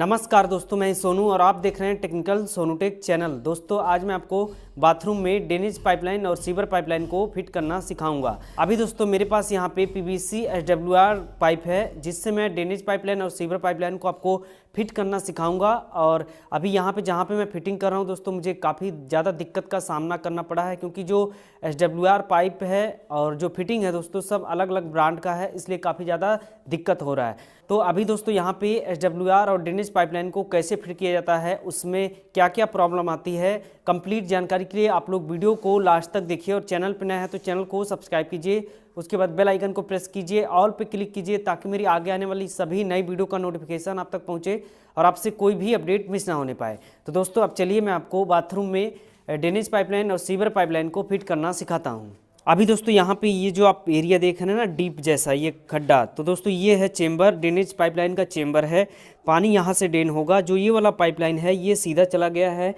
नमस्कार दोस्तों मैं सोनू और आप देख रहे हैं टेक्निकल सोनूटेक चैनल दोस्तों आज मैं आपको बाथरूम में ड्रेनेज पाइपलाइन और सीवर पाइपलाइन को फिट करना सिखाऊंगा अभी दोस्तों मेरे पास यहाँ पे पीवीसी एसडब्ल्यूआर पाइप है जिससे मैं ड्रेनेज पाइपलाइन और सीवर पाइपलाइन को आपको फिट करना सिखाऊंगा और अभी यहाँ पे जहाँ पे मैं फिटिंग कर रहा हूँ दोस्तों मुझे काफ़ी ज़्यादा दिक्कत का सामना करना पड़ा है क्योंकि जो एस पाइप है और जो फिटिंग है दोस्तों सब अलग अलग ब्रांड का है इसलिए काफ़ी ज़्यादा दिक्कत हो रहा है तो अभी दोस्तों यहाँ पे एस और ड्रेनेज पाइपलाइन को कैसे फिट किया जाता है उसमें क्या क्या प्रॉब्लम आती है कंप्लीट जानकारी के लिए आप लोग वीडियो को लास्ट तक देखिए और चैनल पर नया है तो चैनल को सब्सक्राइब कीजिए उसके बाद बेल आइकन को प्रेस कीजिए ऑल पे क्लिक कीजिए ताकि मेरी आगे आने वाली सभी नई वीडियो का नोटिफिकेशन आप तक पहुँचे और आपसे कोई भी अपडेट मिस ना होने पाए तो दोस्तों अब चलिए मैं आपको बाथरूम में ड्रेनेज पाइपलाइन और सीवर पाइपलाइन को फिट करना सिखाता हूँ अभी दोस्तों यहाँ पे ये जो आप एरिया देख रहे हैं ना डीप जैसा ये खड्डा तो दोस्तों ये है चेंबर ड्रेनेज पाइपलाइन का चेंबर है पानी यहाँ से ड्रेन होगा जो ये वाला पाइपलाइन है ये सीधा चला गया है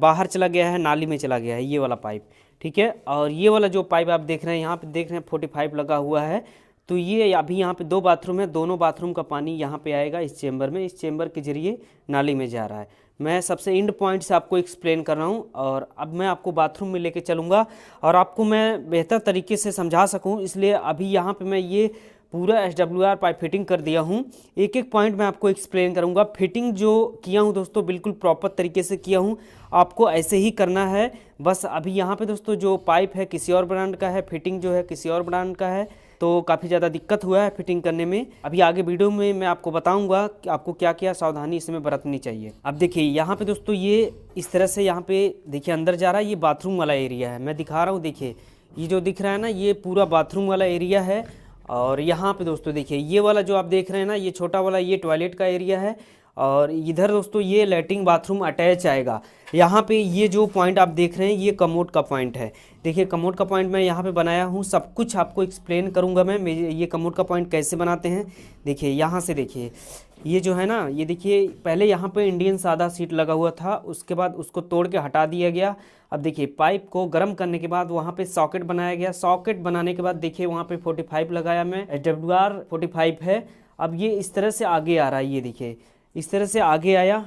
बाहर चला गया है नाली में चला गया है ये वाला पाइप ठीक है और ये वाला जो पाइप आप देख रहे हैं यहाँ पे देख रहे हैं फोर्टी फाइव लगा हुआ है तो ये अभी यहाँ पे दो बाथरूम है दोनों बाथरूम का पानी यहाँ पे आएगा इस चैम्बर में इस चैम्बर के जरिए नाली में जा रहा है मैं सबसे इंड पॉइंट से आपको एक्सप्लेन कर रहा हूँ और अब मैं आपको बाथरूम में लेके चलूँगा और आपको मैं बेहतर तरीके से समझा सकूँ इसलिए अभी यहाँ पे मैं ये पूरा H W R pipe fitting कर दिया हूँ एक एक पॉइंट मैं आपको एक्सप्लेन करूँगा फिटिंग जो किया हूँ दोस्तों बिल्कुल प्रॉपर तरीके से किया हूँ आपको ऐसे ही करना है बस अभी यहाँ पे दोस्तों जो पाइप है किसी और ब्रांड का है फिटिंग जो है किसी और ब्रांड का है तो काफ़ी ज़्यादा दिक्कत हुआ है फिटिंग करने में अभी आगे वीडियो में मैं आपको बताऊँगा कि आपको क्या क्या सावधानी इसमें बरतनी चाहिए अब देखिए यहाँ पे दोस्तों ये इस तरह से यहाँ पे देखिए अंदर जा रहा है ये बाथरूम वाला एरिया है मैं दिखा रहा हूँ देखिए ये जो दिख रहा है ना ये पूरा बाथरूम वाला एरिया है और यहाँ पे दोस्तों देखिए ये वाला जो आप देख रहे हैं ना ये छोटा वाला ये टॉयलेट का एरिया है और इधर दोस्तों ये लेटरिन बाथरूम अटैच आएगा यहाँ पे ये जो पॉइंट आप देख रहे हैं ये कमोड का पॉइंट है देखिए कमोड का पॉइंट मैं यहाँ पे बनाया हूँ सब कुछ आपको एक्सप्लेन करूँगा मैं ये कमोड का पॉइंट कैसे बनाते हैं देखिए यहाँ से देखिए ये जो है ना ये देखिए पहले यहाँ पे इंडियन सादा सीट लगा हुआ था उसके बाद उसको तोड़ के हटा दिया गया अब देखिए पाइप को गर्म करने के बाद वहाँ पे सॉकेट बनाया गया सॉकेट बनाने के बाद देखिए वहाँ पे 45 लगाया मैं एच डब्ल्यू आर है अब ये इस तरह से आगे आ रहा है ये देखिए इस तरह से आगे आया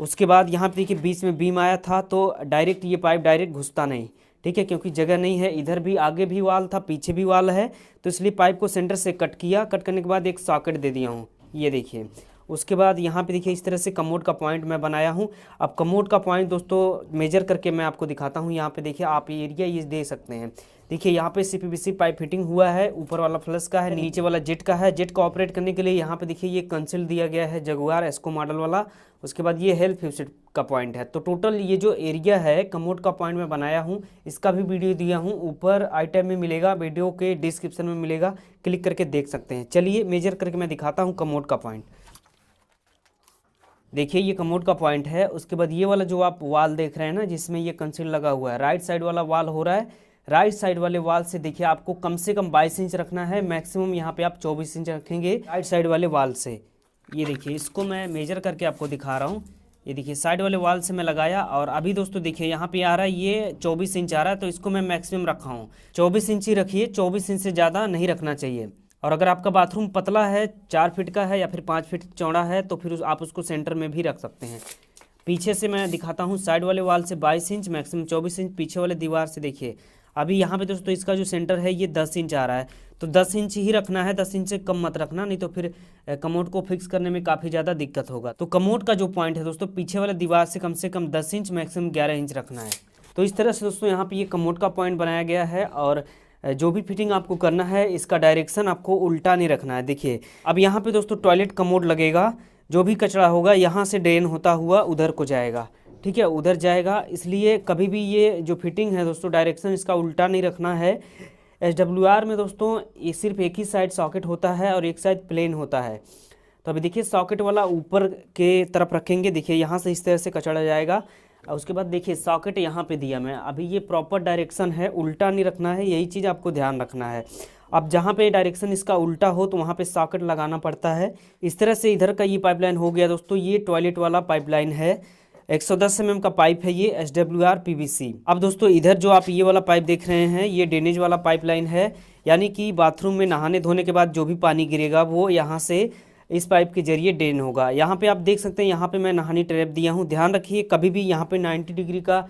उसके बाद यहाँ पे देखिए बीच में बीम आया था तो डायरेक्ट ये पाइप डायरेक्ट घुसता नहीं ठीक है क्योंकि जगह नहीं है इधर भी आगे भी वाल था पीछे भी वाल है तो इसलिए पाइप को सेंटर से कट किया कट करने के बाद एक सॉकेट दे दिया हूँ ये देखिए उसके बाद यहाँ पे देखिए इस तरह से कमोड का पॉइंट मैं बनाया हूँ अब कमोड का पॉइंट दोस्तों मेजर करके मैं आपको दिखाता हूँ यहाँ पे देखिए आप एरिया ये दे सकते हैं देखिए यहाँ पे सी पाइप फिटिंग हुआ है ऊपर वाला फ्लस का है नीचे वाला जेट का है जेट को ऑपरेट करने के लिए यहाँ पे देखिए ये कंसिल दिया गया है जगुआर एस्को मॉडल वाला उसके बाद ये हेल्थ फिफ्ट का पॉइंट है तो टोटल ये जो एरिया है कमोड का पॉइंट मैं बनाया हूँ इसका भी वीडियो दिया हूँ ऊपर आइटम में मिलेगा वीडियो के डिस्क्रिप्शन में मिलेगा क्लिक करके देख सकते हैं चलिए मेजर करके मैं दिखाता हूँ कमोड का पॉइंट देखिए ये कमोड का पॉइंट है उसके बाद ये वाला जो आप वाल देख रहे हैं ना जिसमें ये कंसील लगा हुआ है राइट साइड वाला वाल हो रहा है राइट साइड वाले वाल से देखिए आपको कम से कम 22 इंच रखना है मैक्सिमम यहाँ पे आप 24 इंच रखेंगे राइट साइड वाले वाल से ये देखिए इसको मैं मेजर करके आपको दिखा रहा हूँ ये देखिए साइड वाले वाल से मैं लगाया और अभी दोस्तों देखिए यहाँ पे आ रहा है ये 24 इंच आ रहा है तो इसको मैं मैक्सिमम रखा हूँ 24 इंच ही रखिए 24 इंच से ज़्यादा नहीं रखना चाहिए और अगर आपका बाथरूम पतला है चार फीट का है या फिर पाँच फीट चौड़ा है तो फिर उस, आप उसको सेंटर में भी रख सकते हैं पीछे से मैं दिखाता हूँ साइड वाले वाल से बाईस इंच मैक्सिमम चौबीस इंच पीछे वाले दीवार से देखिए अभी यहाँ पे दोस्तों इसका जो सेंटर है ये दस इंच आ रहा है तो दस इंच ही रखना है दस इंच से कम मत रखना नहीं तो फिर कमोड को फिक्स करने में काफ़ी ज़्यादा दिक्कत होगा तो कमोड का जो पॉइंट है दोस्तों पीछे वाले दीवार से कम से कम दस इंच मैक्सिमम ग्यारह इंच रखना है तो इस तरह से दोस्तों यहाँ पर ये कमोड का पॉइंट बनाया गया है और जो भी फिटिंग आपको करना है इसका डायरेक्शन आपको उल्टा नहीं रखना है देखिए अब यहाँ पे दोस्तों टॉयलेट कमोड लगेगा जो भी कचरा होगा यहाँ से ड्रेन होता हुआ उधर को जाएगा ठीक है उधर जाएगा इसलिए कभी भी ये जो फिटिंग है दोस्तों डायरेक्शन इसका उल्टा नहीं रखना है एच में दोस्तों ये सिर्फ एक ही साइड सॉकेट होता है और एक साइड प्लेन होता है तो अभी देखिए सॉकेट वाला ऊपर के तरफ रखेंगे देखिए यहाँ से इस तरह से कचड़ा जाएगा उसके बाद देखिए सॉकेट यहाँ पे दिया मैं अभी ये प्रॉपर डायरेक्शन है उल्टा नहीं रखना है यही चीज़ आपको ध्यान रखना है अब जहाँ पे डायरेक्शन इसका उल्टा हो तो वहाँ पे सॉकेट लगाना पड़ता है इस तरह से इधर का ये पाइपलाइन हो गया दोस्तों ये टॉयलेट वाला पाइपलाइन है 110 एम का पाइप है ये एच डब्ल्यू आर पीवीसी अब दोस्तों इधर जो आप ये वाला पाइप देख रहे हैं ये ड्रेनेज वाला पाइपलाइन है यानी कि बाथरूम में नहाने धोने के बाद जो भी पानी गिरेगा वो यहाँ से इस पाइप के जरिए ड्रेन होगा यहाँ पे आप देख सकते हैं यहाँ पे मैं नहानी ट्रैप दिया हूँ ध्यान रखिए कभी भी यहाँ पे 90 डिग्री का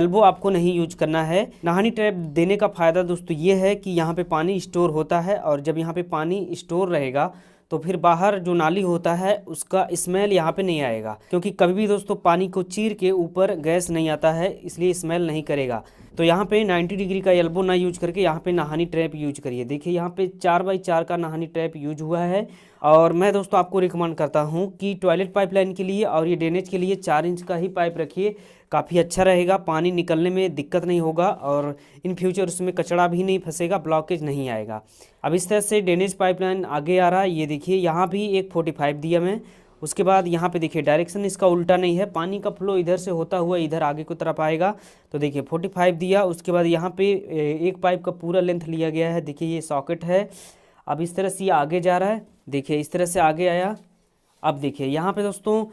एल्बो आपको नहीं यूज करना है नहानी ट्रैप देने का फ़ायदा दोस्तों ये है कि यहाँ पे पानी स्टोर होता है और जब यहाँ पे पानी स्टोर रहेगा तो फिर बाहर जो नाली होता है उसका स्मेल यहाँ पे नहीं आएगा क्योंकि कभी भी दोस्तों पानी को चीर के ऊपर गैस नहीं आता है इसलिए स्मेल नहीं करेगा तो यहाँ पे 90 डिग्री का एल्बो ना यूज करके यहाँ पे नहानी ट्रैप यूज करिए देखिए यहाँ पे चार बाई चार का नहानी ट्रैप यूज हुआ है और मैं दोस्तों आपको रिकमेंड करता हूँ कि टॉयलेट पाइपलाइन के लिए और ये ड्रेनेज के लिए चार इंच का ही पाइप रखिए काफ़ी अच्छा रहेगा पानी निकलने में दिक्कत नहीं होगा और इन फ्यूचर उसमें कचड़ा भी नहीं फंसेगा ब्लॉकेज नहीं आएगा अब इस तरह से ड्रेनेज पाइपलाइन आगे आ रहा है ये देखिए यहाँ भी एक फोर्टी फाइव दिया मैं उसके बाद यहाँ पे देखिए डायरेक्शन इसका उल्टा नहीं है पानी का फ्लो इधर से होता हुआ इधर आगे की तरफ आएगा तो देखिए 45 दिया उसके बाद यहाँ पे एक पाइप का पूरा लेंथ लिया गया है देखिए ये सॉकेट है अब इस तरह से ये आगे जा रहा है देखिए इस तरह से आगे आया अब देखिए यहाँ पे दोस्तों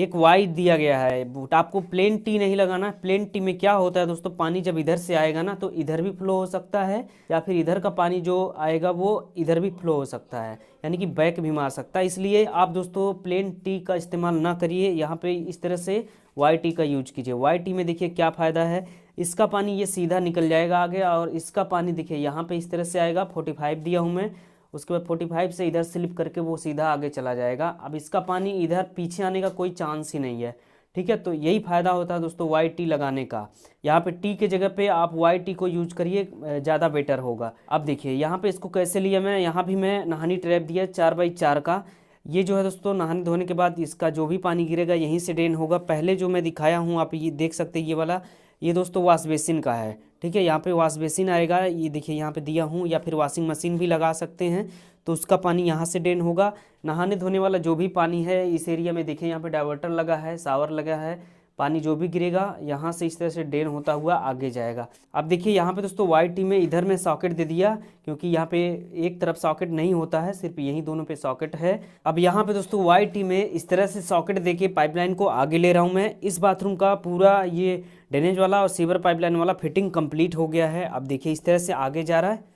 एक वाई दिया गया है बट आपको प्लेन टी नहीं लगाना प्लेन टी में क्या होता है दोस्तों पानी जब इधर से आएगा ना तो इधर भी फ्लो हो सकता है या फिर इधर का पानी जो आएगा वो इधर भी फ्लो हो सकता है यानी कि बैक भी मार सकता है इसलिए आप दोस्तों प्लेन टी का इस्तेमाल ना करिए यहाँ पे इस तरह से वाई टी का यूज कीजिए वाई टी में देखिए क्या फ़ायदा है इसका पानी ये सीधा निकल जाएगा आगे और इसका पानी देखिए यहाँ पे इस तरह से आएगा 45 दिया हूँ मैं उसके बाद 45 से इधर स्लिप करके वो सीधा आगे चला जाएगा अब इसका पानी इधर पीछे आने का कोई चांस ही नहीं है ठीक है तो यही फ़ायदा होता है दोस्तों वाई टी लगाने का यहाँ पे टी के जगह पे आप वाई टी को यूज करिए ज़्यादा बेटर होगा अब देखिए यहाँ पे इसको कैसे लिया मैं यहाँ भी मैं नहानी ट्रैप दिया चार बाई चार का ये जो है दोस्तों नहाने धोने के बाद इसका जो भी पानी गिरेगा यहीं से ड्रेन होगा पहले जो मैं दिखाया हूँ आप ये देख सकते ये वाला ये दोस्तों वाश बेसिन का है ठीक है यहाँ पे वॉश बेसिन आएगा ये देखिए यहाँ पे दिया हूँ या फिर वॉशिंग मशीन भी लगा सकते हैं तो उसका पानी यहाँ से ड्रेन होगा नहाने धोने वाला जो भी पानी है इस एरिया में देखिए यहाँ पे डाइवर्टर लगा है सावर लगा है पानी जो भी गिरेगा यहाँ से इस तरह से ड्रेन होता हुआ आगे जाएगा अब देखिए यहाँ पे दोस्तों वाइट टी में इधर में सॉकेट दे दिया क्योंकि यहाँ पे एक तरफ सॉकेट नहीं होता है सिर्फ यही दोनों पे सॉकेट है अब यहाँ पे दोस्तों वाइट टी में इस तरह से सॉकेट दे के पाइपलाइन को आगे ले रहा हूँ मैं इस बाथरूम का पूरा ये ड्रेनेज वाला और सीवर पाइपलाइन वाला फिटिंग कंप्लीट हो गया है अब देखिए इस तरह से आगे जा रहा है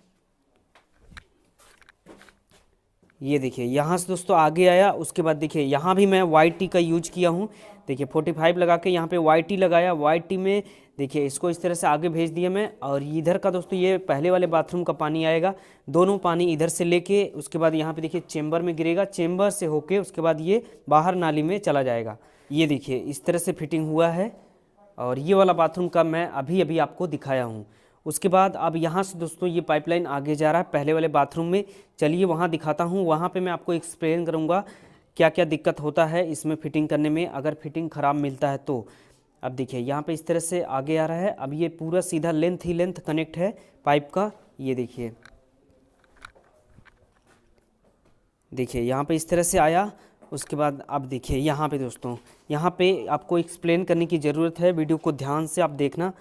ये देखिए यहाँ से दोस्तों आगे आया उसके बाद देखिए यहाँ भी मैं वाइट टी का यूज किया हूँ देखिए 45 लगा के यहाँ पे वाई लगाया वाई में देखिए इसको इस तरह से आगे भेज दिया मैं और इधर का दोस्तों ये पहले वाले बाथरूम का पानी आएगा दोनों पानी इधर से लेके उसके बाद यहाँ पे देखिए चेंबर में गिरेगा चेंबर से होके उसके बाद ये बाहर नाली में चला जाएगा ये देखिए इस तरह से फिटिंग हुआ है और ये वाला बाथरूम का मैं अभी अभी आपको दिखाया हूँ उसके बाद अब यहाँ से दोस्तों ये पाइपलाइन आगे जा रहा है पहले वाले बाथरूम में चलिए वहाँ दिखाता हूँ वहाँ पे मैं आपको एक्सप्लेन करूँगा क्या क्या दिक्कत होता है इसमें फिटिंग करने में अगर फिटिंग ख़राब मिलता है तो अब देखिए यहाँ पे इस तरह से आगे आ रहा है अब ये पूरा सीधा लेंथ ही लेंथ कनेक्ट है पाइप का ये देखिए देखिए यहाँ पे इस तरह से आया उसके बाद अब देखिए यहाँ पे दोस्तों यहाँ पे आपको एक्सप्लेन करने की ज़रूरत है वीडियो को ध्यान से आप देखना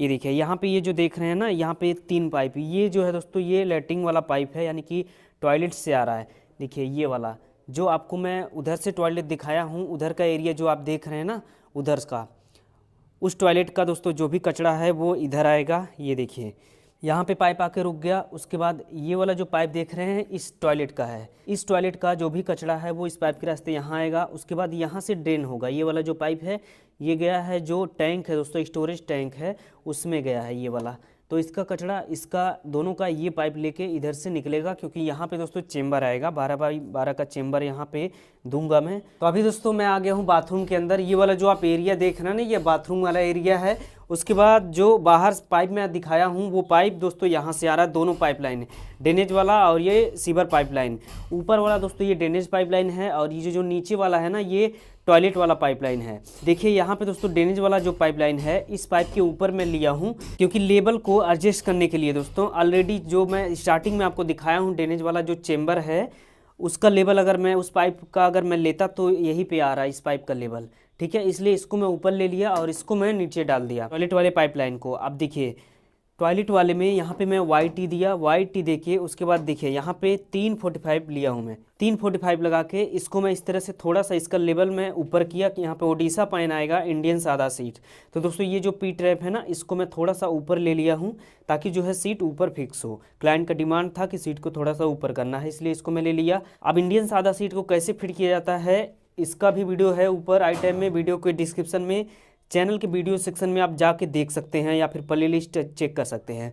ये देखिए यहाँ पे ये जो देख रहे हैं ना यहाँ पे तीन पाइप ये जो है दोस्तों ये लेटिंग वाला पाइप है यानी कि टॉयलेट से आ रहा है देखिए ये वाला जो आपको मैं उधर से टॉयलेट दिखाया हूँ उधर का एरिया जो आप देख रहे हैं ना उधर का उस टॉयलेट का दोस्तों जो भी कचरा है वो इधर आएगा ये देखिए यहाँ पे पाइप आके रुक गया उसके बाद ये वाला जो पाइप देख रहे हैं इस टॉयलेट का है इस टॉयलेट का जो भी कचरा है वो इस पाइप के रास्ते यहाँ आएगा उसके बाद यहाँ से ड्रेन होगा ये वाला जो पाइप है ये गया है जो टैंक है दोस्तों स्टोरेज टैंक है उसमें गया है ये वाला तो इसका कचड़ा इसका दोनों का ये पाइप लेके इधर से निकलेगा क्योंकि यहाँ पे दोस्तों चेंबर आएगा बारह बाई बारह का चेम्बर यहाँ पे दूंगा मैं तो अभी दोस्तों मैं आ गया हूँ बाथरूम के अंदर ये वाला जो आप एरिया देख रहे हैं ना ये बाथरूम वाला एरिया है उसके बाद जो बाहर पाइप मैं दिखाया हूँ वो पाइप दोस्तों यहाँ से आ रहा है दोनों पाइपलाइन ड्रेनेज वाला और ये सीवर पाइपलाइन ऊपर वाला दोस्तों ये ड्रेनेज पाइपलाइन है और ये जो जो नीचे वाला है ना ये टॉयलेट वाला पाइपलाइन है देखिए यहाँ पे दोस्तों ड्रेनेज वाला जो पाइपलाइन है इस पाइप के ऊपर मैं लिया हूँ क्योंकि लेबल को एडजस्ट करने के लिए दोस्तों ऑलरेडी जो मैं स्टार्टिंग में आपको दिखाया हूँ ड्रेनेज वाला जो चेम्बर है उसका लेवल अगर मैं उस पाइप का अगर मैं लेता तो यहीं पे आ रहा है इस पाइप का लेवल ठीक है इसलिए इसको मैं ऊपर ले लिया और इसको मैं नीचे डाल दिया टॉयलेट वाले पाइपलाइन को अब देखिए टॉयलेट वाले में यहाँ पे मैं वाई टी दिया वाई टी दे के उसके बाद देखिए यहाँ पे तीन फोर्टी फाइव लिया हूँ मैं तीन फोर्टी फाइव लगा के इसको मैं इस तरह से थोड़ा सा इसका लेवल मैं ऊपर किया कि यहाँ पे ओडिशा पाइन आएगा इंडियन सादा सीट तो दोस्तों ये जो पी ट्रैप है ना इसको मैं थोड़ा सा ऊपर ले लिया हूँ ताकि जो है सीट ऊपर फिक्स हो क्लाइंट का डिमांड था कि सीट को थोड़ा सा ऊपर करना है इसलिए इसको मैं ले लिया अब इंडियन सादा सीट को कैसे फिट किया जाता है इसका भी वीडियो है ऊपर आई में वीडियो के डिस्क्रिप्शन में चैनल के वीडियो सेक्शन में आप जाके देख सकते हैं या फिर प्ले लिस्ट चेक कर सकते हैं